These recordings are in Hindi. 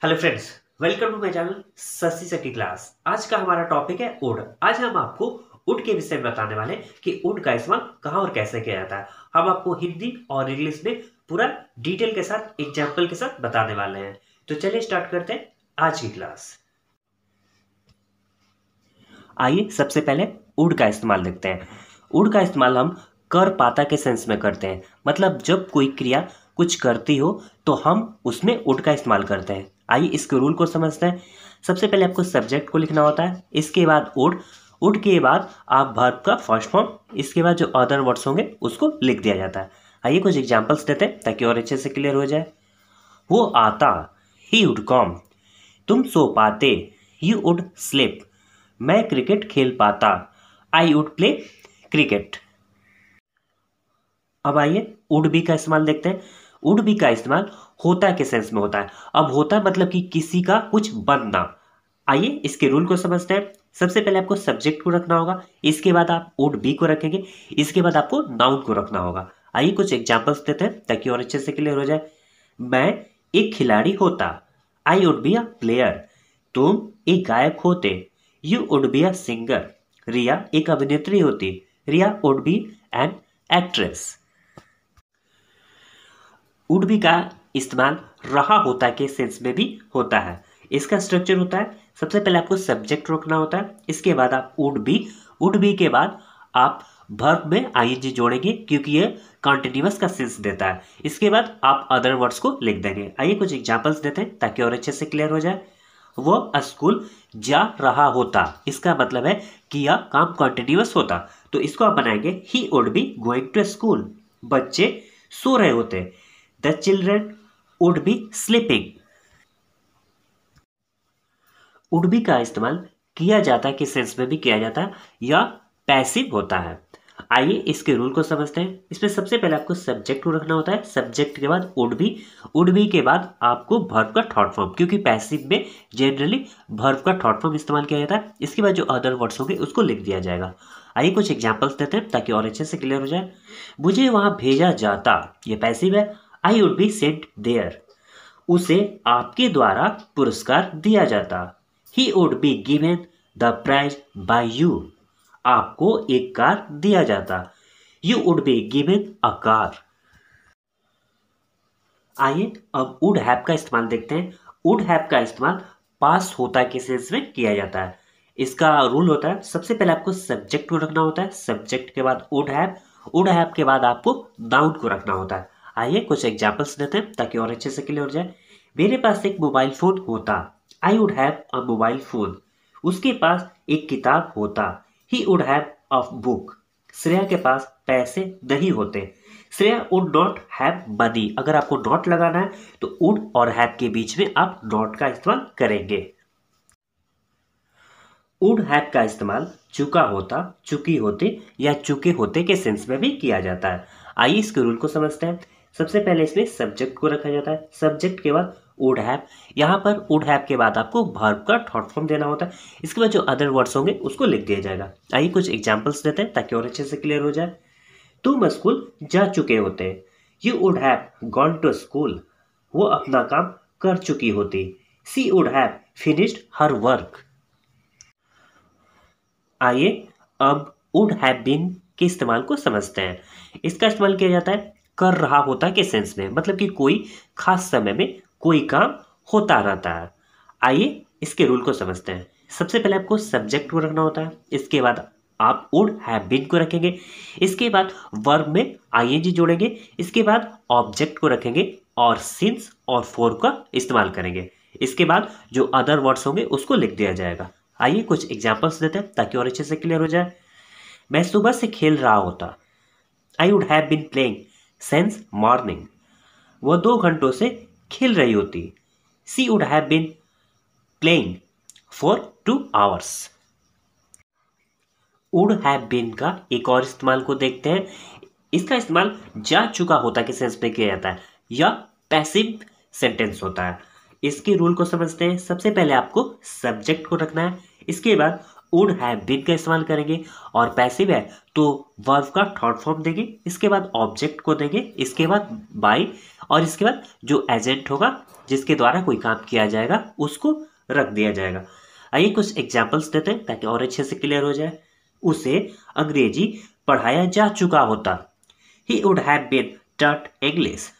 hello friends welcome to my channel सस्ती सटी क्लास आज का हमारा टॉपिक है उड आज हम आपको उड के विषय में बताने वाले कि उड का इस्तेमाल कहाँ और कैसे किया जाता है हम आपको हिंदी और इंग्लिश में पूरा डिटेल के साथ एग्जाम्पल के साथ बताने वाले हैं तो चलिए स्टार्ट करते हैं आज की क्लास आइए सबसे पहले उड का इस्तेमाल देखते हैं उड का इस्तेमाल हम कर पाता के सेंस में करते हैं मतलब जब कोई क्रिया कुछ करती हो तो हम उसमें उड का इस्तेमाल करते हैं आइए इसके रूल को समझते हैं सबसे पहले आपको सब्जेक्ट को लिखना होता है इसके बाद उड उड के बाद आप भर्ब का फर्स्ट फॉर्म इसके बाद जो अदर वर्ड्स होंगे उसको लिख दिया जाता है आइए कुछ एग्जाम्पल्स देते हैं ताकि और अच्छे से क्लियर हो जाए वो आता ही उड कॉम तुम सो पाते यू उड स्लिप मैं क्रिकेट खेल पाता आई वुड प्ले क्रिकेट अब आइए उड बी का इस्तेमाल देखते हैं उड बी का इस्तेमाल होता के सेंस में होता है अब होता मतलब कि किसी का कुछ बनना आइए इसके रूल को समझते हैं सबसे पहले आपको सब्जेक्ट को रखना होगा इसके बाद आप उड बी को रखेंगे इसके बाद आपको नाउन को रखना होगा आइए कुछ एग्जाम्पल्स देते हैं ताकि और अच्छे से क्लियर हो जाए मैं एक खिलाड़ी होता आई उड बी अ प्लेयर तुम एक गायक होते यू उड बी अ सिंगर रिया एक अभिनेत्री होती Riya would be an actress would be का इस्तेमाल रहा होता के सेंस में भी होता है इसका स्ट्रक्चर होता है सबसे पहले आपको सब्जेक्ट रोकना होता है इसके बाद आप वुड बी वुड बी के बाद आप भर्ब में आई जोड़ेंगे क्योंकि ये कॉन्टिन्यूस का सेंस देता है इसके बाद आप अदर वर्ड्स को लिख देंगे आइए कुछ एग्जाम्पल्स देते हैं ताकि और अच्छे से क्लियर हो जाए वो स्कूल जा रहा होता इसका मतलब है कि यह काम कॉन्टिन्यूस होता तो इसको आप बनाएंगे he would be going to school बच्चे सो रहे होते the children would be sleeping would be का इस्तेमाल किया जाता है कि सेंस में भी किया जाता है या पैसिव होता है आइए इसके रूल को समझते हैं इसमें सबसे पहले आपको सब्जेक्ट को रखना होता है सब्जेक्ट के बाद उड भी उड भी के बाद आपको भर्व का थॉट फॉर्म क्योंकि पैसिव में जनरली भर्व का थॉट फॉर्म इस्तेमाल किया जाता है इसके बाद जो अदर वर्ड्स होंगे उसको लिख दिया जाएगा आइए कुछ एग्जाम्पल्स देते हैं ताकि और अच्छे से क्लियर हो जाए मुझे वहाँ भेजा जाता ये पैसिव है I would be set there उसे आपके द्वारा पुरस्कार दिया जाता ही would be given the prize by you आपको एक कार दिया जाता you would be given a car आइए अब वुड हैप का इस्तेमाल देखते हैं वुड हैप का इस्तेमाल पास होता के सेंस में किया जाता है इसका रूल होता है सबसे पहले आपको सब्जेक्ट को रखना होता है सब्जेक्ट के बाद वुड हैप वुड हैप के बाद आपको नाउन को रखना होता है आइए कुछ एग्जाम्पल्स देते हैं ताकि और अच्छे से क्लियर हो जाए मेरे पास एक मोबाइल फ़ोन होता I would have a mobile phone उसके पास एक किताब होता he would have a book Shreya के पास पैसे नहीं होते Shreya would not have money अगर आपको डॉट लगाना है तो वुड और हैव के बीच में आप डॉट का इस्तेमाल करेंगे वुड हैव का इस्तेमाल चुका होता चुकी होते या चुके होते के सेंस में भी किया जाता है आइए इसके रूल को समझते हैं सबसे पहले इसमें सब्जेक्ट को रखा जाता है सब्जेक्ट के बाद वुड हैप यहाँ पर वुड हैप के बाद आपको वर्ब का थॉट फॉर्म देना होता है इसके बाद जो अदर वर्ड्स होंगे उसको लिख दिया जाएगा आइए कुछ एग्जाम्पल्स देते हैं ताकि और अच्छे से क्लियर हो जाए तुम स्कूल जा चुके होते you would have gone to school वो अपना काम कर चुकी होती she would have finished her work आइए अब वुड हैव बीन के इस्तेमाल को समझते हैं इसका इस्तेमाल किया जाता है कर रहा होता है के सेंस में मतलब कि कोई खास समय में कोई काम होता रहता है आइए इसके रूल को समझते हैं सबसे पहले आपको सब्जेक्ट को रखना होता है इसके बाद आप वुड हैव बीन को रखेंगे इसके बाद वर्ब में आईएनजी जोड़ेंगे इसके बाद ऑब्जेक्ट को रखेंगे और सिंस और फोर का इस्तेमाल करेंगे इसके बाद जो अदर वर्ड्स होंगे उसको लिख दिया जाएगा आइए कुछ एग्जाम्पल्स देते हैं ताकि और अच्छे से क्लियर हो जाए मैं सुबह से खेल रहा होता I would have been playing since morning वह दो घंटों से खेल रही होती she would have been playing for two hours would have been का एक और इस्तेमाल को देखते हैं इसका इस्तेमाल जा चुका होता के सेंस में किया जाता है या पैसिव सेंटेंस होता है इसके रूल को समझते हैं सबसे पहले आपको सब्जेक्ट को रखना है इसके बाद वुड हैव बिन का इस्तेमाल करेंगे और पैसिव है तो वर्ब का थर्ड फॉर्म देंगे इसके बाद ऑब्जेक्ट को देंगे इसके बाद बाई और इसके बाद जो एजेंट होगा जिसके द्वारा कोई काम किया जाएगा उसको रख दिया जाएगा आइए कुछ एग्जाम्पल्स देते हैं ताकि और अच्छे से क्लियर हो जाए उसे अंग्रेजी पढ़ाया जा चुका होता he would have been taught English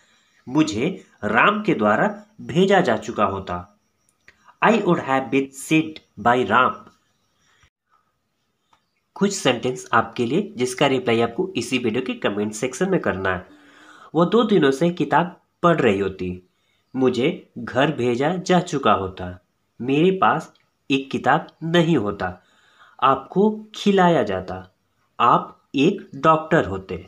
मुझे राम के द्वारा भेजा जा चुका होता I would have been sent by Ram कुछ सेंटेंस आपके लिए जिसका रिप्लाई आपको इसी वीडियो के कमेंट सेक्शन में करना है वो दो दिनों से किताब पढ़ रही होती मुझे घर भेजा जा चुका होता मेरे पास एक किताब नहीं होता आपको खिलाया जाता आप एक डॉक्टर होते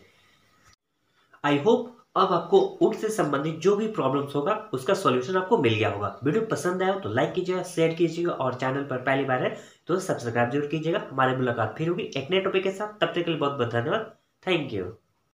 आई होप अब आपको उठ से संबंधित जो भी प्रॉब्लम्स होगा उसका सॉल्यूशन आपको मिल गया होगा वीडियो पसंद आया तो लाइक कीजिएगा शेयर कीजिएगा और चैनल पर पहली बार है तो सब्सक्राइब जरूर कीजिएगा हमारी मुलाकात फिर होगी एक नए टॉपिक के साथ तब तक के लिए बहुत बहुत धन्यवाद थैंक यू